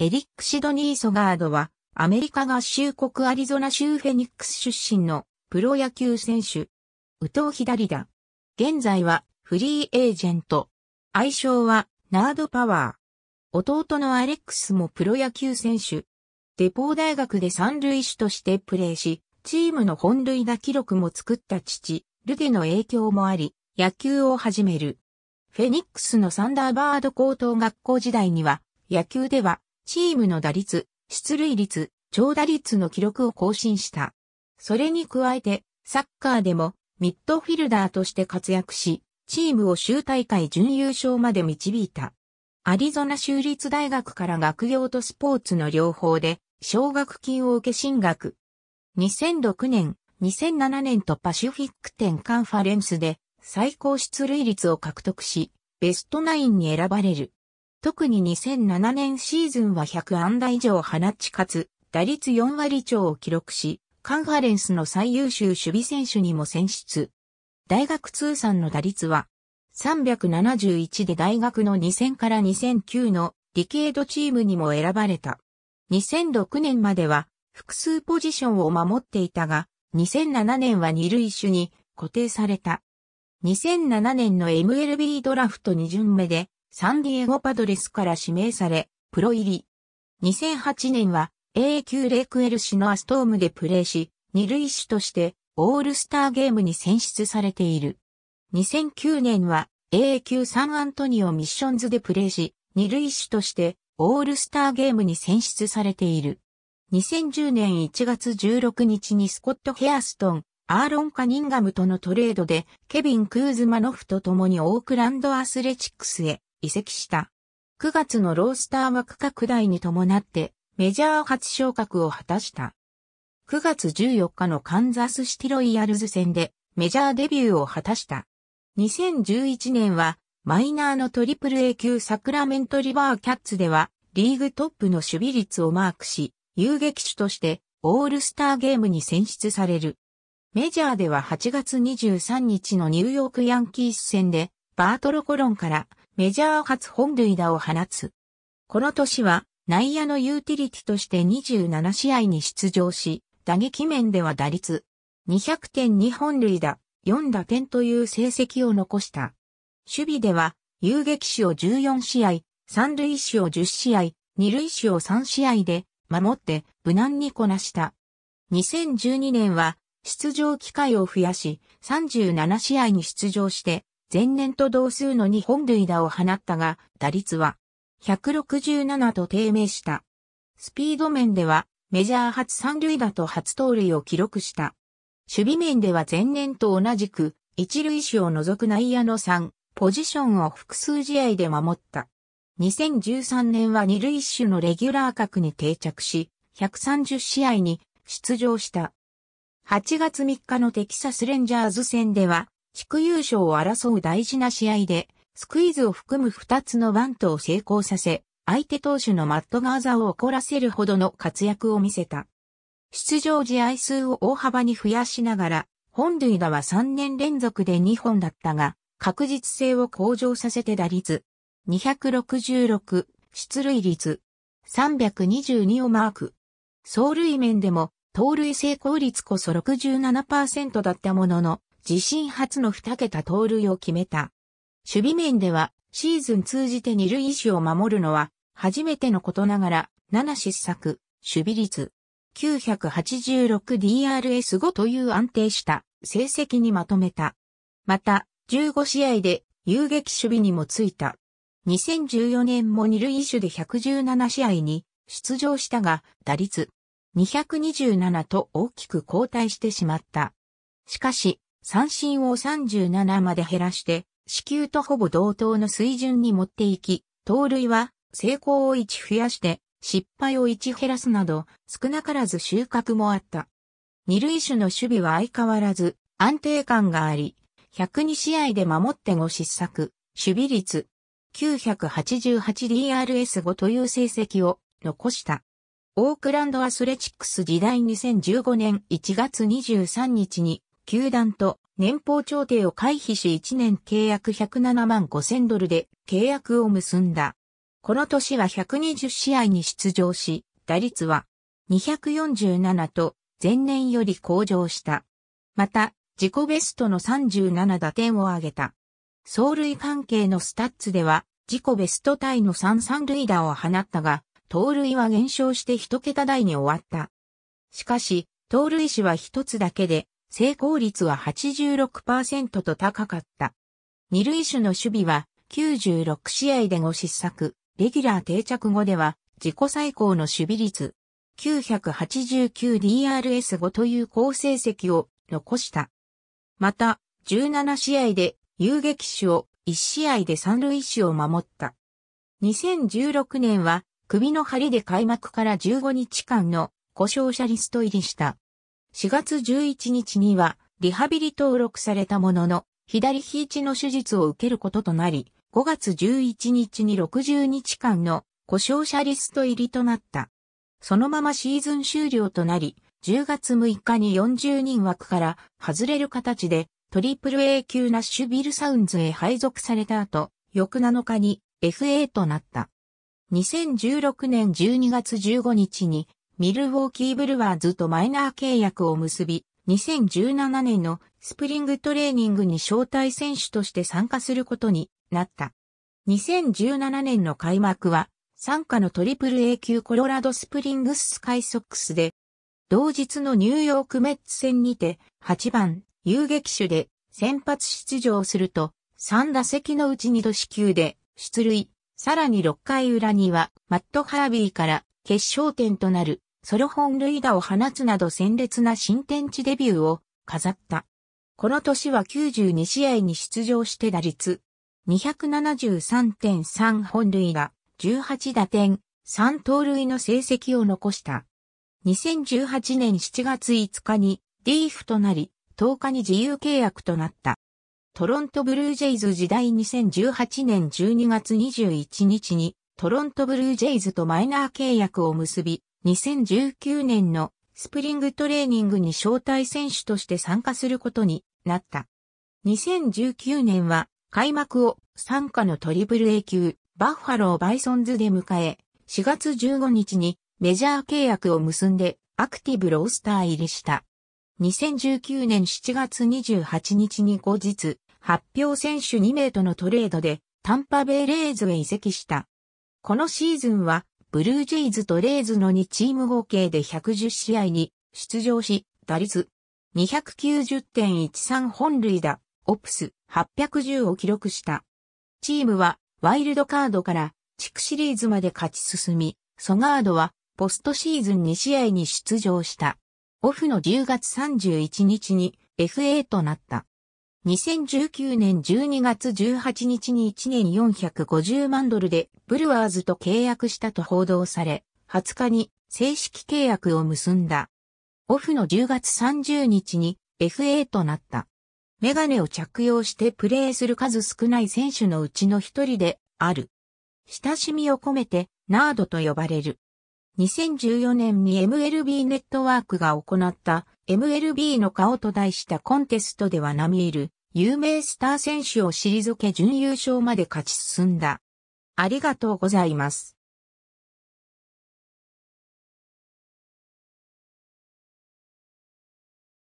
エリック・シドニー・ソガードは、アメリカ合衆国アリゾナ州フェニックス出身のプロ野球選手。宇藤左だ。現在はフリーエージェント。愛称はナードパワー。弟のアレックスもプロ野球選手。デポー大学で三塁手としてプレーし、チームの本塁打記録も作った父、ルデの影響もあり、野球を始める。フェニックスのサンダーバード高等学校時代には、野球ではチームの打率、出塁率、長打率の記録を更新した。それに加えて、サッカーでもミッドフィルダーとして活躍し、チームを州大会準優勝まで導いた。アリゾナ州立大学から学業とスポーツの両方で、奨学金を受け進学。2006年、2007年とパシフィック展カンファレンスで最高出塁率を獲得し、ベストナインに選ばれる。特に2007年シーズンは100安打以上放ちかつ、打率4割超を記録し、カンファレンスの最優秀守備選手にも選出。大学通算の打率は、371で大学の2000から2009のディケードチームにも選ばれた。2006年までは複数ポジションを守っていたが、2007年は二塁手に固定された。2007年の MLB ドラフト2巡目でサンディエゴパドレスから指名され、プロ入り。2008年は A 級レクエル氏のアストームでプレーし、二塁手としてオールスターゲームに選出されている。2009年は A 級サンアントニオミッションズでプレーし、二塁手としてオールスターゲームに選出されている。2010年1月16日にスコット・ヘアストン、アーロン・カニンガムとのトレードで、ケビン・クーズマノフと共にオークランド・アスレチックスへ移籍した。9月のロースター枠拡大に伴ってメジャー初昇格を果たした。9月14日のカンザスシティロイヤルズ戦でメジャーデビューを果たした。2011年はマイナーのトリプル A 級サクラメントリバーキャッツではリーグトップの守備率をマークし、遊撃手としてオールスターゲームに選出される。メジャーでは8月23日のニューヨークヤンキース戦でバートロ・コロンからメジャー初本塁打を放つ。この年は内野のユーティリティとして27試合に出場し、打撃面では打率200点2本塁打、4打点という成績を残した。守備では遊撃手を14試合、三塁手を10試合、二塁手を3試合で守って無難にこなした。2012年は出場機会を増やし、37試合に出場して前年と同数の2本塁打を放ったが、打率は167と低迷した。スピード面ではメジャー初三塁打と初盗塁を記録した。守備面では前年と同じく、一塁手を除く内野の3、ポジションを複数試合で守った。2013年は二塁手のレギュラー格に定着し、130試合に出場した。8月3日のテキサスレンジャーズ戦では、地区優勝を争う大事な試合で、スクイズを含む2つのバントを成功させ、相手投手のマットガーザを怒らせるほどの活躍を見せた。出場試合数を大幅に増やしながら、本塁打は3年連続で2本だったが、確実性を向上させて打率、266、出塁率、322をマーク。走塁面でも、盗塁成功率こそ67%だったものの、自身初の2桁盗塁を決めた。守備面では、シーズン通じて二塁手を守るのは、初めてのことながら、7失策、守備率、986DRS5 という安定した成績にまとめた。また、15試合で遊撃守備にもついた。2014年も二塁手で117試合に出場したが、打率227と大きく後退してしまった。しかし、三振を37まで減らして、死球とほぼ同等の水準に持っていき、盗塁は成功を1増やして、失敗を1減らすなど、少なからず収穫もあった。二塁手の守備は相変わらず安定感があり、102試合で守って5失策、守備率 988DRS5 という成績を残した。オークランドアスレチックス時代2015年1月23日に球団と年俸調停を回避し1年契約107万5000ドルで契約を結んだ。この年は120試合に出場し、打率は247と前年より向上した。また、自己ベストの37打点を挙げた。走塁関係のスタッツでは、自己ベストタイの3三塁打を放ったが、盗塁は減少して1桁台に終わった。しかし、盗塁死は1つだけで、成功率は86%と高かった。二塁手の守備は96試合で5失策、レギュラー定着後では自己最高の守備率 989DRS5 という好成績を残した。また、17試合で遊撃手を1試合で三塁手を守った。2016年は首の張りで開幕から15日間の故障者リスト入りした。4月11日にはリハビリ登録されたものの、左肘の手術を受けることとなり、5月11日に60日間の故障者リスト入りとなった。そのままシーズン終了となり、10月6日に40人枠から外れる形で、トリプル A 級ナッシュビルサウンズへ配属された後、翌7日に FA となった。2016年12月15日にミルウォーキーブルワーズとマイナー契約を結び、2017年のスプリングトレーニングに招待選手として参加することになった。2017年の開幕は、参加のトリプル A 級コロラドスプリングススカイソックスで、同日のニューヨークメッツ戦にて、8番、遊撃手で先発出場すると、3打席のうち2度死球で出塁、さらに6回裏にはマット・ハービーから決勝点となるソロ本類打を放つなど鮮烈な新天地デビューを飾った。この年は92試合に出場して打率273.3本類打、18打点、3盗塁の成績を残した。2018年7月5日にリーフとなり、10日に自由契約となった。トロントブルージェイズ時代2018年12月21日にトロントブルージェイズとマイナー契約を結び、2019年のスプリングトレーニングに招待選手として参加することになった。2019年は開幕を参加のトリプル A 級バッファローバイソンズで迎え、4月15日にメジャー契約を結んでアクティブロースター入りした。2019年7月28日に後日、発表選手2名とのトレードでタンパベイレーズへ移籍した。このシーズンはブルージェイズとレイズの2チーム合計で110試合に出場し、打率290.13本塁打、オプス810を記録した。チームはワイルドカードから地区シリーズまで勝ち進み、ソガードはポストシーズン2試合に出場した。オフの10月31日に FA となった。2019年12月18日に1年450万ドルでブルワーズと契約したと報道され、20日に正式契約を結んだ。オフの10月30日に FA となった。メガネを着用してプレーする数少ない選手のうちの一人である。親しみを込めて、ナードと呼ばれる。2014年に MLB ネットワークが行った MLB の顔と題したコンテストでは並みいる有名スター選手を退け準優勝まで勝ち進んだ。ありがとうございます。